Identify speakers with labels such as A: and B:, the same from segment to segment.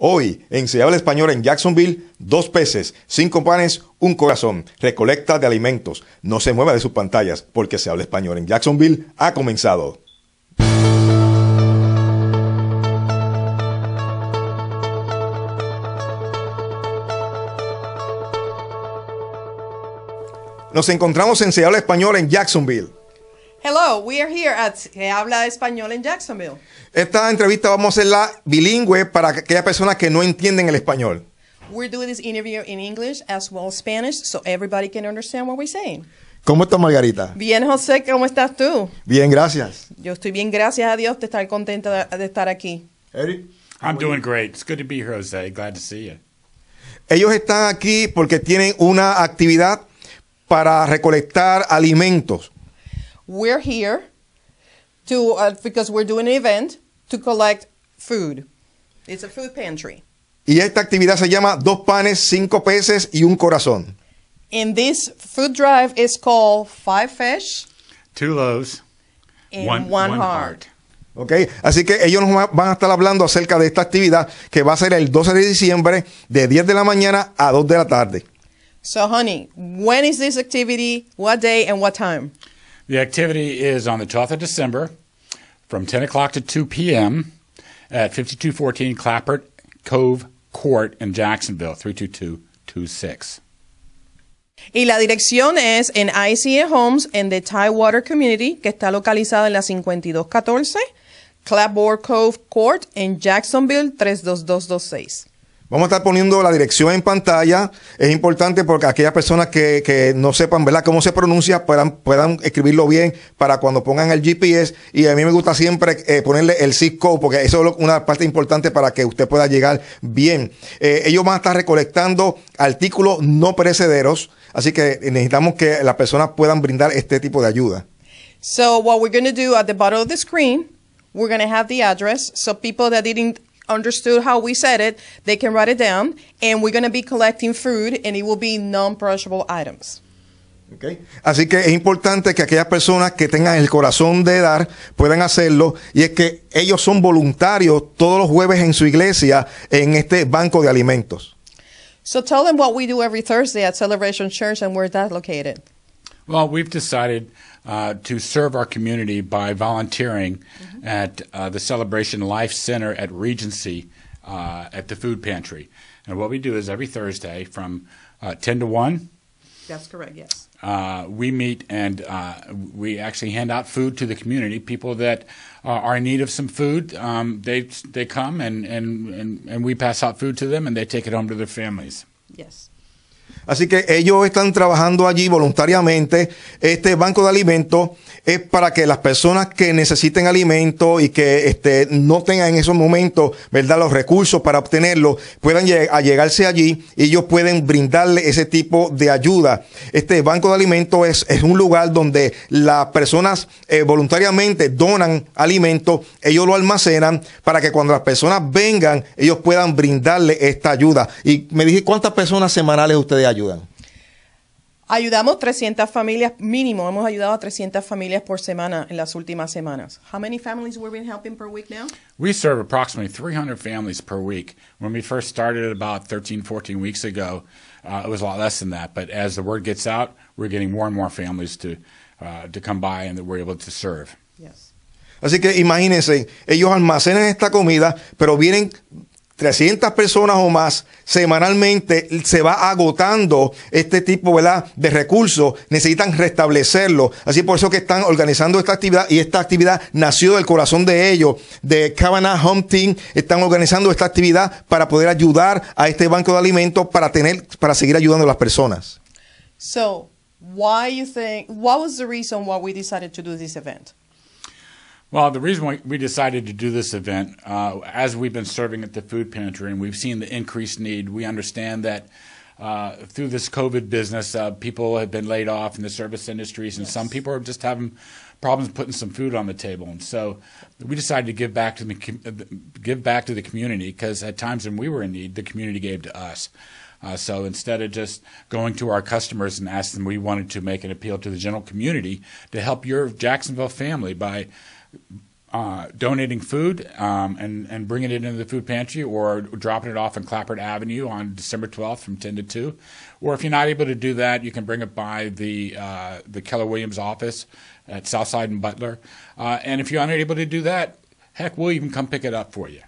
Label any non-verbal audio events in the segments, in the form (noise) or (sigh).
A: Hoy, en Se habla español en Jacksonville, dos peces, cinco panes, un corazón, recolecta de alimentos. No se mueva de sus pantallas, porque Se habla español en Jacksonville ha comenzado. Nos encontramos en Se habla español en Jacksonville.
B: Hello, we are here at que habla español en Jacksonville.
A: Esta entrevista vamos a hacerla bilingüe para aquellas personas que no entienden el español.
B: We're doing this interview in English as well as Spanish so everybody can understand what we're saying.
A: ¿Cómo estás, Margarita?
B: Bien, José, ¿cómo estás tú?
A: Bien, gracias.
B: Yo estoy bien, gracias a Dios de estar contenta de estar aquí.
C: Eric? I'm doing great. It's good to be here, José. Glad to see you.
A: Ellos están aquí porque tienen una actividad para recolectar alimentos
B: we're here to uh, because we're doing an event to collect food. It's a food pantry.
A: Y esta actividad se llama dos panes, cinco peces y un corazón.
B: And this food drive is called five fish,
A: two loaves, and one, heart. Okay. Así que ellos nos van a estar hablando acerca de esta actividad que va a ser el 12 de diciembre de 10 de la mañana a 2 de la tarde.
B: So, honey, when is this activity? What day and what time?
C: The activity is on the 12th of December from 10 o'clock to 2 p.m. at 5214 Clappert Cove Court in Jacksonville, 32226.
B: Y la dirección es en ICA Homes en the Tidewater Community, que está localizada en la 5214 Clapboard Cove Court en Jacksonville 32226.
A: Vamos a estar poniendo la dirección en pantalla. Es importante porque aquellas personas que, no sepan ¿verdad? cómo se pronuncia puedan, puedan escribirlo bien para cuando pongan el GPS. Y a mí me gusta siempre eh, ponerle el Cisco code porque eso es una parte importante para que usted pueda llegar bien. Eh, ellos van a estar recolectando artículos no perecederos. Así que necesitamos que las personas puedan brindar este tipo de ayuda.
B: So what we're going to do at the bottom of the screen, we're going to have the address. So people that didn't understood how we said it, they can write it down, and we're going to be collecting food, and it will be non-perishable items.
A: Okay. Así que es importante que aquellas personas que tengan el corazón de dar puedan hacerlo y es que ellos son voluntarios todos los jueves en su iglesia en este banco de alimentos.
B: So tell them what we do every Thursday at Celebration Church and where that located.
C: Well, we've decided uh, to serve our community by volunteering mm-hmm. at uh, the Celebration Life Center at Regency uh, at the food pantry. And what we do is every Thursday from uh, 10 to 1.
B: That's correct, yes.
C: Uh, we meet and uh, we actually hand out food to the community. People that are in need of some food, um, they, they come and, and, and, and we pass out food to them and they take it home to their families. Yes. Así que
A: ellos están trabajando allí voluntariamente. Este banco de alimentos es para que las personas que necesiten alimento y que este, no tengan en esos momentos, ¿verdad?, los recursos para obtenerlo, puedan llegarse allí y ellos pueden brindarle ese tipo de ayuda. Este banco de alimentos es, un lugar donde las personas eh, voluntariamente donan alimentos, ellos lo almacenan para que cuando las personas vengan, ellos puedan brindarle esta ayuda. Y me dije, ¿cuántas personas semanales ustedes? ustedes ayudan?
B: Ayudamos 300 familias mínimo. Hemos ayudado a 300 familias por semana en las últimas semanas. How many families we've been helping per week now?
C: We serve approximately 300 families per week. When we first started about 13, 14 weeks ago, uh, it was a lot less than that. But as the word gets out, we're getting more and more families to uh, to come by and that we're able to serve. Yes.
A: Así que imagínense, ellos almacenan esta comida, pero vienen 300 personas o más semanalmente se va agotando este tipo de recursos, necesitan restablecerlo. Así por eso que están organizando esta actividad y esta actividad nació del corazón de ellos, de Cavanagh Home están organizando esta actividad para poder ayudar a este banco de alimentos para tener para seguir ayudando a las personas.
B: So, why you think what was the reason why we decided to do this event?
C: Well, the reason we decided to do this event, uh, as we've been serving at the food pantry and we've seen the increased need, we understand that uh, through this COVID business, uh, people have been laid off in the service industries, and yes. some people are just having problems putting some food on the table. And so we decided to give back to the uh, give back to the community because at times when we were in need, the community gave to us. Uh, so instead of just going to our customers and asking them, we wanted to make an appeal to the general community to help your Jacksonville family by uh, donating food um, and and bringing it into the food pantry, or dropping it off in Clappert Avenue on December 12th from 10 to 2. Or if you're not able to do that, you can bring it by the uh, the Keller Williams office at Southside and Butler. Uh, and if you're unable to do that, heck, we'll even come pick it up for you.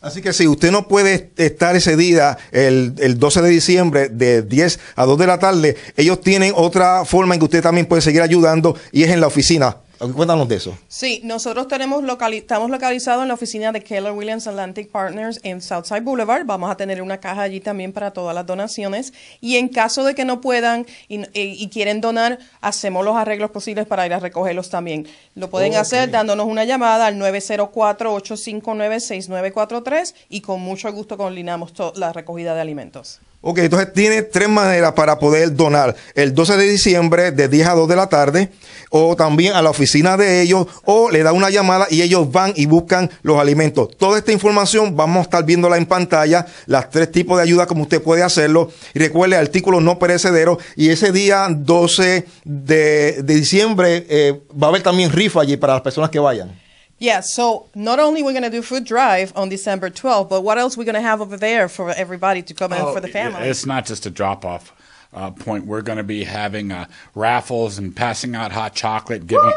C: Así que
A: si usted no puede estar ese día, el, el, 12 de diciembre, de 10 a 2 de la tarde, ellos tienen otra forma en que usted también puede seguir ayudando y es en la oficina. Cuéntanos de eso.
B: Sí, nosotros tenemos estamos localizados en la oficina de Keller Williams Atlantic Partners en Southside Boulevard. Vamos a tener una caja allí también para todas las donaciones. Y en caso de que no puedan y, quieren donar, hacemos los arreglos posibles para ir a recogerlos también. Lo pueden hacer dándonos una llamada al 904-859-6943 y con mucho gusto coordinamos la recogida de alimentos.
A: Ok, entonces tiene tres maneras para poder donar. El 12 de diciembre de 10 a 2 de la tarde, o también a la oficina de ellos, o le da una llamada y ellos van y buscan los alimentos. Toda esta información vamos a estar viéndola en pantalla, las tres tipos de ayuda como usted puede hacerlo. Y recuerde, artículos no perecederos. Y ese día 12 de, diciembre eh, va a haber también rifa allí
C: para las personas que vayan.
B: Yeah, so not only we're going to do food drive on December 12th, but what else we're going to have over there for everybody to come oh, in for the family?
C: It's not just a drop off uh, point, we're going to be having uh, raffles and passing out hot chocolate, giving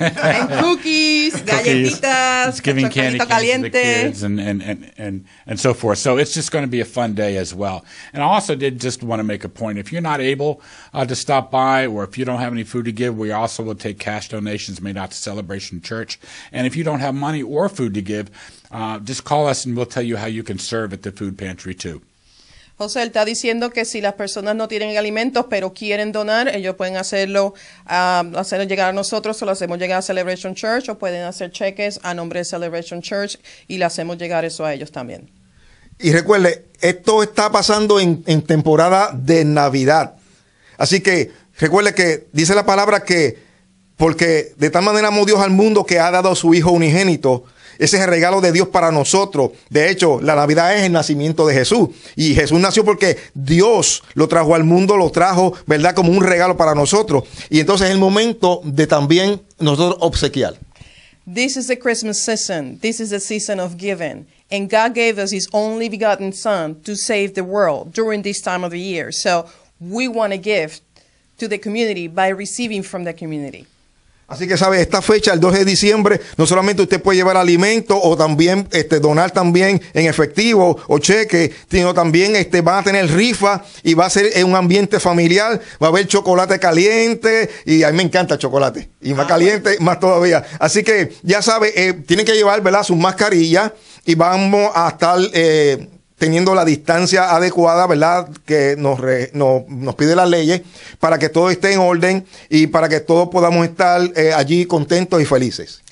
C: and (laughs)
B: cookies, cookies, galletitas, it's giving candy to the kids,
C: and, and, and, and, and so forth. So it's just going to be a fun day as well. And I also did just want to make a point: if you're not able uh, to stop by, or if you don't have any food to give, we also will take cash donations made out to Celebration Church. And if you don't have money or food to give, uh, just call us, and we'll tell you how you can serve at the food pantry too.
B: Entonces, él está diciendo que si las personas no tienen alimentos pero quieren donar, ellos pueden hacerlo, ah, hacerlo llegar a nosotros, o lo hacemos llegar a Celebration Church o pueden hacer cheques a nombre de Celebration Church y le hacemos llegar eso a ellos también.
A: Y recuerde, esto está pasando en, en temporada de Navidad. Así que recuerde que dice la palabra que porque de tal manera amó Dios al mundo que ha dado a su Hijo unigénito ese es el regalo de Dios para nosotros. De hecho, la Navidad es el nacimiento de Jesús. Y Jesús nació porque Dios lo trajo al mundo, lo trajo, ¿verdad? Como un regalo para nosotros. Y entonces es el momento de también nosotros obsequiar.
B: This is the Christmas season. This is the season of giving. And God gave us His only begotten Son to save the world during this time of the year. So we want to give to the community by receiving from the community.
A: Así que sabe, esta fecha, el 2 de diciembre, no solamente usted puede llevar alimento o también este, donar también en efectivo o cheque, sino también este, van a tener rifa y va a ser en un ambiente familiar, va a haber chocolate caliente y a mí me encanta el chocolate y más ah, caliente más todavía. Así que ya sabe, eh, tienen que llevar ¿verdad? sus mascarillas y vamos a estar... Eh, teniendo la distancia adecuada, ¿verdad? Que nos, nos pide las leyes para que todo esté en orden y para que todos podamos estar eh, allí contentos y felices.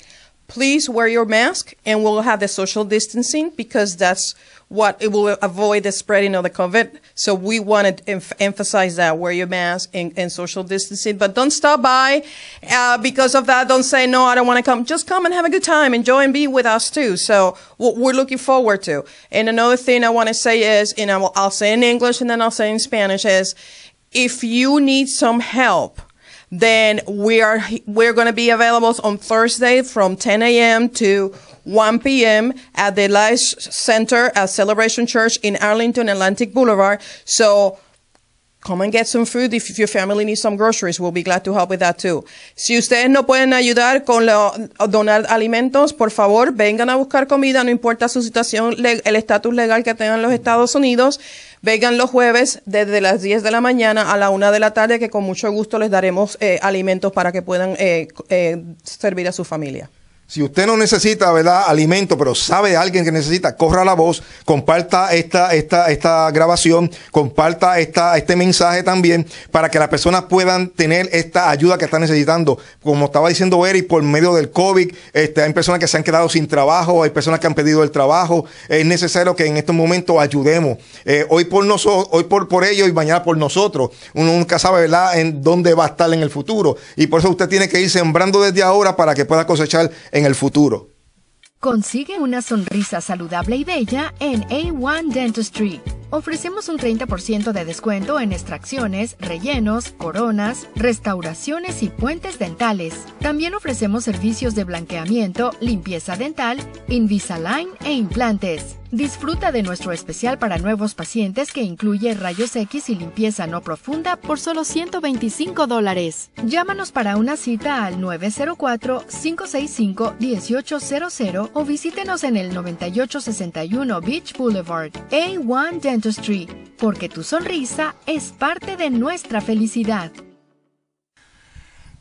B: please wear your mask and we'll have the social distancing because that's what it will avoid the spreading of the COVID. So we want to em- emphasize that wear your mask and, and, social distancing, but don't stop by uh, because of that. Don't say, no, I don't want to come. Just come and have a good time. Enjoy and be with us too. So what we're looking forward to. And another thing I want to say is, and I will, I'll say in English and then I'll say in Spanish is if you need some help, then we are we're going to be available on Thursday from 10 a.m. to 1 p.m. at the Life Center at Celebration Church in Arlington Atlantic Boulevard. So Come and get some food if your family needs some groceries. We'll be glad to help with that too. Si ustedes no pueden ayudar con lo, donar alimentos, por favor, vengan a buscar comida, no importa su situación, el estatus legal que tengan los Estados Unidos. Vengan los jueves desde las 10 de la mañana a la 1 de la tarde, que con mucho gusto les daremos eh, alimentos para que puedan eh, eh, servir a su
A: familia. Si usted no necesita, ¿verdad? Alimento, pero sabe de alguien que necesita, corra la voz, comparta esta, esta, esta grabación, comparta esta, este mensaje también para que las personas puedan tener esta ayuda que están necesitando. Como estaba diciendo Eric, por medio del COVID, este, hay personas que se han quedado sin trabajo, hay personas que han pedido el trabajo. Es necesario que en estos momentos ayudemos. Eh, hoy por nosotros, hoy por, por ellos y mañana por nosotros. Uno nunca sabe, ¿verdad?, en dónde va a estar en el futuro. Y por eso usted tiene que ir sembrando desde ahora para que pueda cosechar el futuro. Consigue una sonrisa saludable y bella en A1 Dentistry. Ofrecemos un 30% de descuento en extracciones, rellenos, coronas, restauraciones y puentes dentales. También ofrecemos servicios de blanqueamiento, limpieza dental, Invisalign e implantes. Disfruta de nuestro especial para nuevos pacientes que incluye rayos X y limpieza no profunda por solo 125 Llámanos para una cita al 904-565-1800 o visítenos en el 9861 Beach Boulevard, A1 Dentistry, porque tu sonrisa es parte de nuestra felicidad.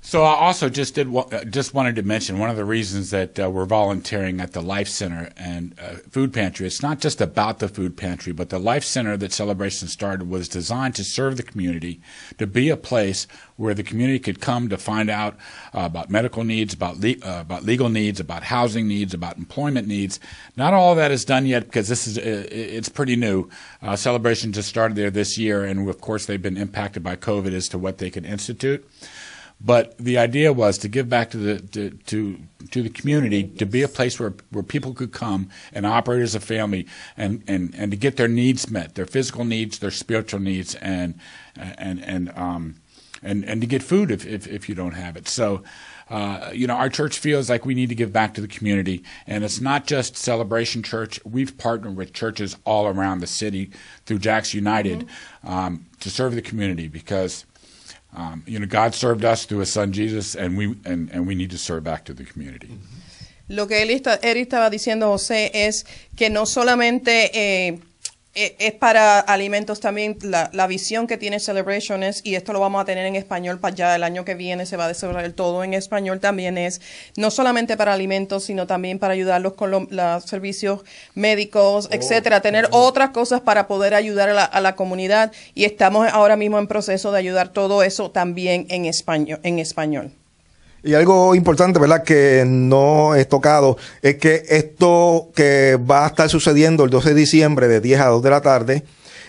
C: So I also just did uh, just wanted to mention one of the reasons that uh, we're volunteering at the Life Center and uh, Food Pantry. It's not just about the food pantry, but the Life Center that Celebration started was designed to serve the community, to be a place where the community could come to find out uh, about medical needs, about le uh, about legal needs, about housing needs, about employment needs. Not all of that is done yet because this is uh, it's pretty new. Celebration just started there this year, and of course they've been impacted by COVID as to what they could institute. But the idea was to give back to the to, to to, the community, to be a place where, where people could come and operate as a family, and, and, and to get their needs met, their physical needs, their spiritual needs, and and and um and and to get food if if, if you don't have it. So. Uh, you know, our church feels like we need to give back to the community. And it's not just Celebration Church. We've partnered with churches all around the city through Jacks United mm-hmm. um, to serve the community because um, you know, God served us through His Son Jesus, and we and, and we need to serve back to the community.
B: Lo que él, está, él estaba diciendo José es que no solamente eh, Eh, es para alimentos también, la, la, visión que tiene Celebration es, y esto lo vamos a tener en español para ya el año que viene, se va a desarrollar todo en español también es, no solamente para alimentos, sino también para ayudarlos con los servicios médicos, oh, etcétera, tener otras cosas para poder ayudar a la, a la, comunidad y estamos ahora mismo en proceso de ayudar todo eso también en español. En español.
A: Y algo importante, ¿verdad?, que no he tocado, es que esto que va a estar sucediendo el 12 de diciembre de 10 a 2 de la tarde,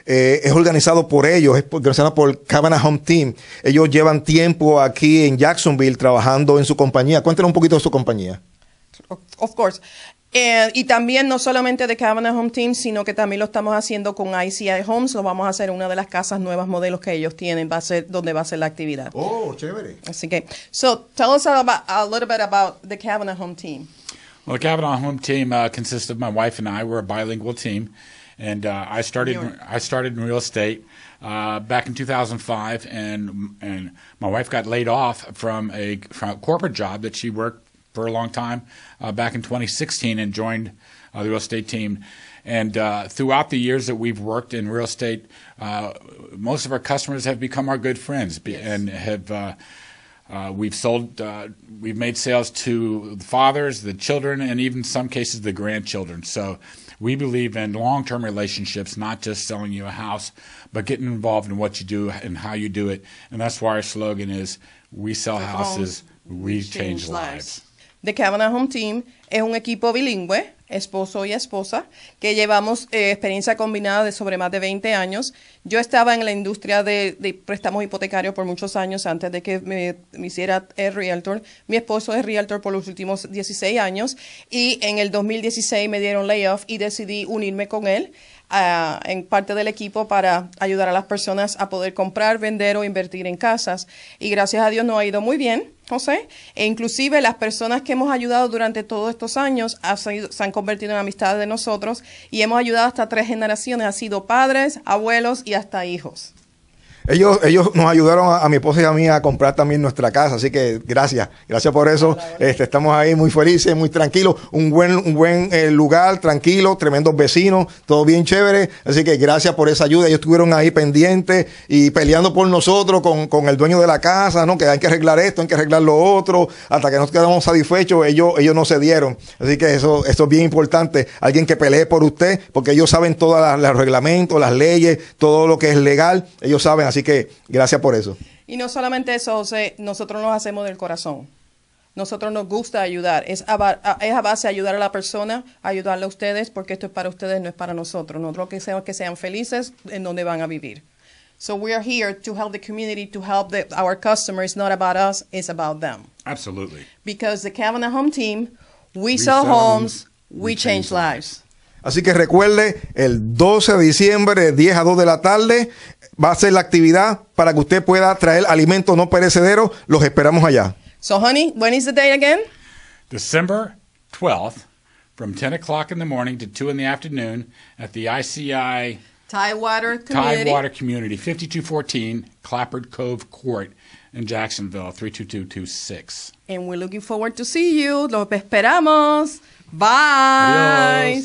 A: eh, es organizado por ellos, es organizado por Cabana Home Team. Ellos llevan tiempo aquí en Jacksonville trabajando en su compañía. Cuéntanos un poquito de su compañía.
B: Of course. Eh, y también no solamente de Cabinet Home Team, sino que también lo estamos haciendo con ICI Homes. Lo vamos a hacer en una de las casas nuevas modelos que ellos tienen. Va a ser donde va a ser la actividad. Oh, chévere. Así que, so tell us about, a little bit about the Cabinet Home Team.
C: Well, the Kavanaugh home team consiste uh, consists of my wife and I. We're a bilingual team, and uh, I started I started in real estate uh, back in 2005, and and my wife got laid off from a, from a corporate job that she worked for a long time uh, back in 2016 and joined uh, the real estate team. And uh, throughout the years that we've worked in real estate, uh, most of our customers have become our good friends yes. and have. Uh, uh, we've sold, we've made sales to the fathers, the children, and even some cases the grandchildren. So we believe in long term relationships, not just selling you a house, but getting involved in what you do and how you do it. And that's why our slogan is we sell houses, we, we change, change lives.
B: lives. The Kavanaugh Home Team es un equipo bilingüe, esposo y esposa, que llevamos eh, experiencia combinada de sobre más de 20 años. Yo estaba en la industria de, préstamos hipotecarios por muchos años antes de que me, me hiciera el realtor. Mi esposo es realtor por los últimos 16 años y en el 2016 me dieron layoff y decidí unirme con él Ah, en parte del equipo para ayudar a las personas a poder comprar, vender o invertir en casas. Y gracias a Dios nos ha ido muy bien, José. E inclusive las personas que hemos ayudado durante todos estos años se han convertido en amistades de nosotros y hemos ayudado hasta tres generaciones. Ha sido padres, abuelos y hasta hijos.
A: Ellos, ellos nos ayudaron a, mi esposa y a mí a comprar también nuestra casa, así que gracias, gracias por eso. Este, estamos ahí muy felices, muy tranquilos, un buen, un buen eh, lugar, tranquilo, tremendos vecinos, todo bien chévere, así que gracias por esa ayuda. Ellos estuvieron ahí pendientes y peleando por nosotros con, el dueño de la casa, ¿no? Que hay que arreglar esto, hay que arreglar lo otro, hasta que nos quedamos satisfechos, ellos, ellos no cedieron. Así que eso, eso es bien importante, alguien que pelee por usted, porque ellos saben todos los reglamentos, las leyes, todo lo que es legal, ellos saben. Así que gracias por eso.
B: Y no solamente eso, José, nosotros nos hacemos del corazón. Nosotros nos gusta ayudar. Es a, base de ayudar a la persona, ayudarle a ustedes, porque esto es para ustedes, no es para nosotros. Nosotros queremos que sean felices en donde van a vivir. So we are here to help the community, to help our customers. Not about us, it's about them.
C: Absolutely.
B: Because the Home Team, we, sell, homes, we, change, lives.
A: Así que recuerde, el 12 de diciembre, 10 a 2 de la tarde, va a ser la actividad para que usted pueda traer alimentos no perecederos. Los esperamos allá.
B: So, honey, when is the date again?
C: December 12th, from 10 o'clock in the morning to 2 in the afternoon at the ICI
B: Tidewater Community,
C: Community 5214 Clappard Cove Court in Jacksonville, 32226.
B: And we're looking forward to see you. Los esperamos. Bye.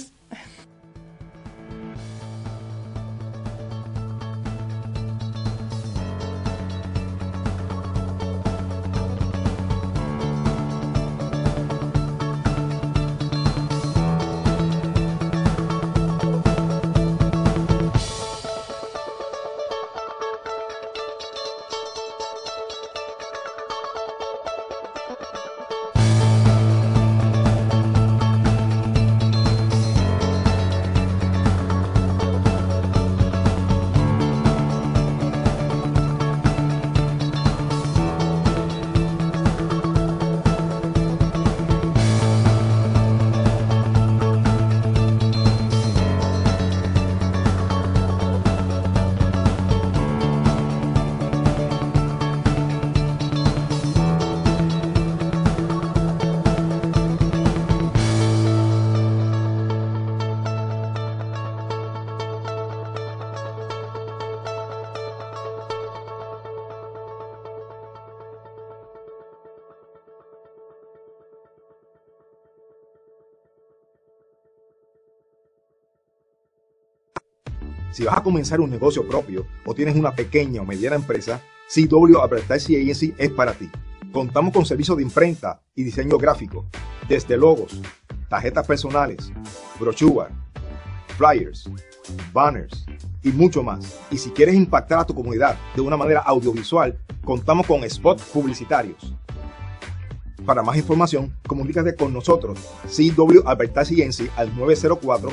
A: Si vas a comenzar un negocio propio o tienes una pequeña o mediana empresa, CW Advertising Agency es para ti. Contamos con servicios de imprenta y diseño gráfico, desde logos, tarjetas personales, brochures, flyers, banners y mucho más. Y si quieres impactar a tu comunidad de una manera audiovisual, contamos con spots publicitarios. Para más información, comunícate con nosotros, CW Advertising Agency al 904